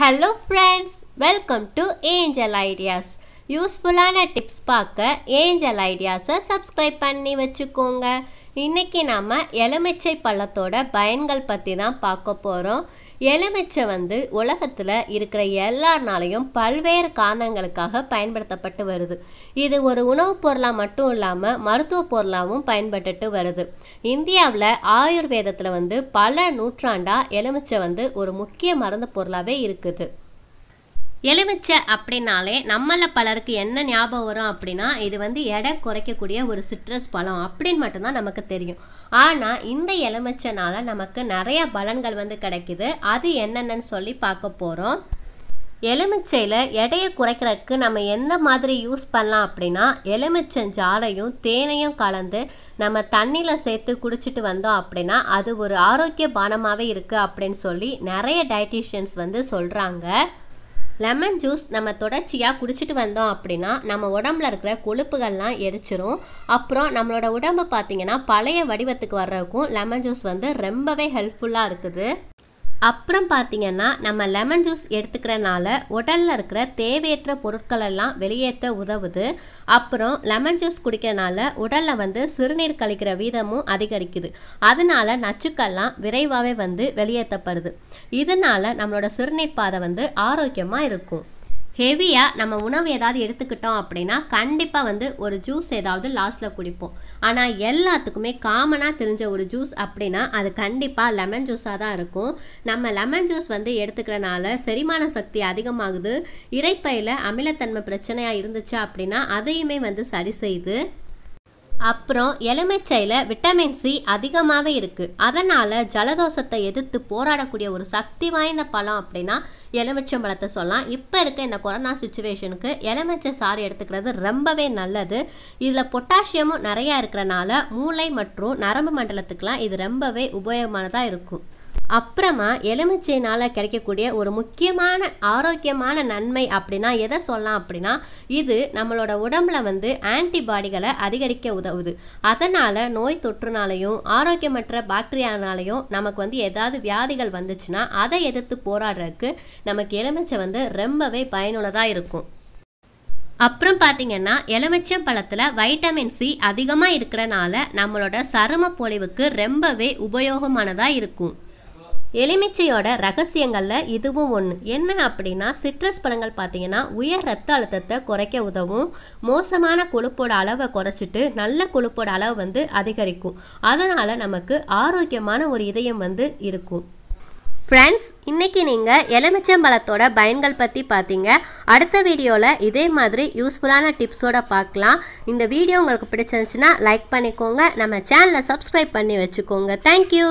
hello friends welcome to Angel Ideas யூஸ்ஃபுல்லான tips பார்க்க ஏஞ்சல் ஐடியாஸை சப்ஸ்கிரைப் பண்ணி வச்சுக்கோங்க இன்றைக்கி நாம் எலுமிச்சை பழத்தோட பயன்கள் பற்றி தான் பார்க்க போகிறோம் எலுமிச்சை வந்து உலகத்தில் இருக்கிற எல்லார்னாலையும் பல்வேறு காரணங்களுக்காக பயன்படுத்தப்பட்டு வருது இது ஒரு உணவுப் பொருளாக மட்டும் இல்லாமல் மருத்துவ பொருளாகவும் பயன்பட்டுட்டு வருது இந்தியாவில் ஆயுர்வேதத்தில் வந்து பல நூற்றாண்டாக எலுமிச்சை வந்து ஒரு முக்கிய மருந்து பொருளாகவே இருக்குது எலுமிச்சை அப்படின்னாலே நம்மள பலருக்கு என்ன ஞாபகம் வரும் அப்படின்னா இது வந்து எடை குறைக்கக்கூடிய ஒரு சிட்ரஸ் பழம் அப்படின்னு மட்டும்தான் நமக்கு தெரியும் ஆனால் இந்த எலுமிச்சைனால நமக்கு நிறைய பலன்கள் வந்து கிடைக்கிது அது என்னென்னு சொல்லி பார்க்க போகிறோம் எலுமிச்சையில் எடையை குறைக்கிறதுக்கு நம்ம எந்த மாதிரி யூஸ் பண்ணலாம் அப்படின்னா எலுமிச்சஞ்சாலையும் தேனையும் கலந்து நம்ம தண்ணியில் சேர்த்து குடிச்சிட்டு வந்தோம் அப்படின்னா அது ஒரு ஆரோக்கிய பானமாகவே இருக்குது அப்படின்னு சொல்லி நிறைய டயட்டிஷியன்ஸ் வந்து சொல்கிறாங்க லெமன் ஜூஸ் நம்ம தொடர்ச்சியாக குடிச்சிட்டு வந்தோம் அப்படின்னா நம்ம உடம்புல இருக்கிற கொழுப்புகள்லாம் எரிச்சிரும் அப்புறம் நம்மளோட உடம்பு பார்த்திங்கன்னா பழைய வடிவத்துக்கு வர்றதுக்கும் லெமன் ஜூஸ் வந்து ரொம்பவே ஹெல்ப்ஃபுல்லாக இருக்குது அப்புறம் பார்த்தீங்கன்னா நம்ம லெமன் ஜூஸ் எடுத்துக்கிறனால உடலில் இருக்கிற தேவையற்ற பொருட்களெல்லாம் வெளியேற்ற உதவுது அப்புறம் லெமன் ஜூஸ் குடிக்கிறனால உடலில் வந்து சிறுநீர் கழிக்கிற வீதமும் அதிகரிக்குது அதனால நச்சுக்கள்லாம் விரைவாகவே வந்து வெளியேற்றப்படுது இதனால் நம்மளோட சிறுநீர் பாதை வந்து ஆரோக்கியமாக இருக்கும் ஹெவியாக நம்ம உணவு ஏதாவது எடுத்துக்கிட்டோம் அப்படின்னா கண்டிப்பாக வந்து ஒரு ஜூஸ் ஏதாவது லாஸ்ட்டில் குடிப்போம் ஆனால் எல்லாத்துக்குமே காமனாக தெரிஞ்ச ஒரு ஜூஸ் அப்படின்னா அது கண்டிப்பாக லெமன் ஜூஸாக தான் இருக்கும் நம்ம லெமன் ஜூஸ் வந்து எடுத்துக்கிறனால செரிமான சக்தி அதிகமாகுது இறைப்பையில் அமிலத்தன்மை பிரச்சனையாக இருந்துச்சு அப்படின்னா அதையுமே வந்து சரி செய்து அப்புறம் எலுமிச்சையில் விட்டமின் சி அதிகமாகவே இருக்குது அதனால் ஜலதோஷத்தை எதிர்த்து போராடக்கூடிய ஒரு சக்தி வாய்ந்த பழம் அப்படின்னா எலுமிச்சம் பழத்தை சொல்லலாம் இப்போ இருக்க இந்த கொரோனா சுச்சுவேஷனுக்கு எலுமிச்சை சாறு எடுத்துக்கிறது ரொம்பவே நல்லது இதில் பொட்டாசியமும் நிறையா இருக்கிறனால மூளை மற்றும் நரம்பு மண்டலத்துக்கெலாம் இது ரொம்பவே உபயோகமானதாக இருக்கும் அப்புறமா எலுமிச்சைனால் கிடைக்கக்கூடிய ஒரு முக்கியமான ஆரோக்கியமான நன்மை அப்படின்னா எதை சொல்லலாம் அப்படின்னா இது நம்மளோட உடம்புல வந்து ஆன்டிபாடிகளை அதிகரிக்க உதவுது அதனால் நோய் தொற்றுனாலையும் ஆரோக்கியமற்ற பாக்டீரியானாலையும் நமக்கு வந்து ஏதாவது வியாதிகள் வந்துச்சுன்னா அதை எதிர்த்து போராடுறதுக்கு நமக்கு எலுமிச்சை வந்து ரொம்பவே பயனுள்ளதாக இருக்கும் அப்புறம் பார்த்தீங்கன்னா எலுமிச்சம் பழத்தில் வைட்டமின் சி அதிகமாக இருக்கிறனால நம்மளோட சரும பொழிவுக்கு ரொம்பவே உபயோகமானதாக இருக்கும் எலுமிச்சையோட ரகசியங்களில் இதுவும் ஒன்று என்ன அப்படின்னா சிட்ரஸ் பழங்கள் பார்த்தீங்கன்னா உயர் ரத்த அழுத்தத்தை குறைக்க உதவும் மோசமான கொழுப்போட அளவை குறைச்சிட்டு நல்ல கொழுப்போட அளவு வந்து அதிகரிக்கும் அதனால் நமக்கு ஆரோக்கியமான ஒரு இதயம் வந்து இருக்கும் ஃப்ரெண்ட்ஸ் இன்றைக்கி நீங்கள் எலுமிச்சம்பழத்தோட பயன்கள் பற்றி பார்த்தீங்க அடுத்த வீடியோவில் இதே மாதிரி யூஸ்ஃபுல்லான டிப்ஸோட பார்க்கலாம் இந்த வீடியோ உங்களுக்கு பிடிச்சிருந்துச்சுன்னா லைக் பண்ணிக்கோங்க நம்ம சேனலை சப்ஸ்கிரைப் பண்ணி வச்சுக்கோங்க தேங்க்யூ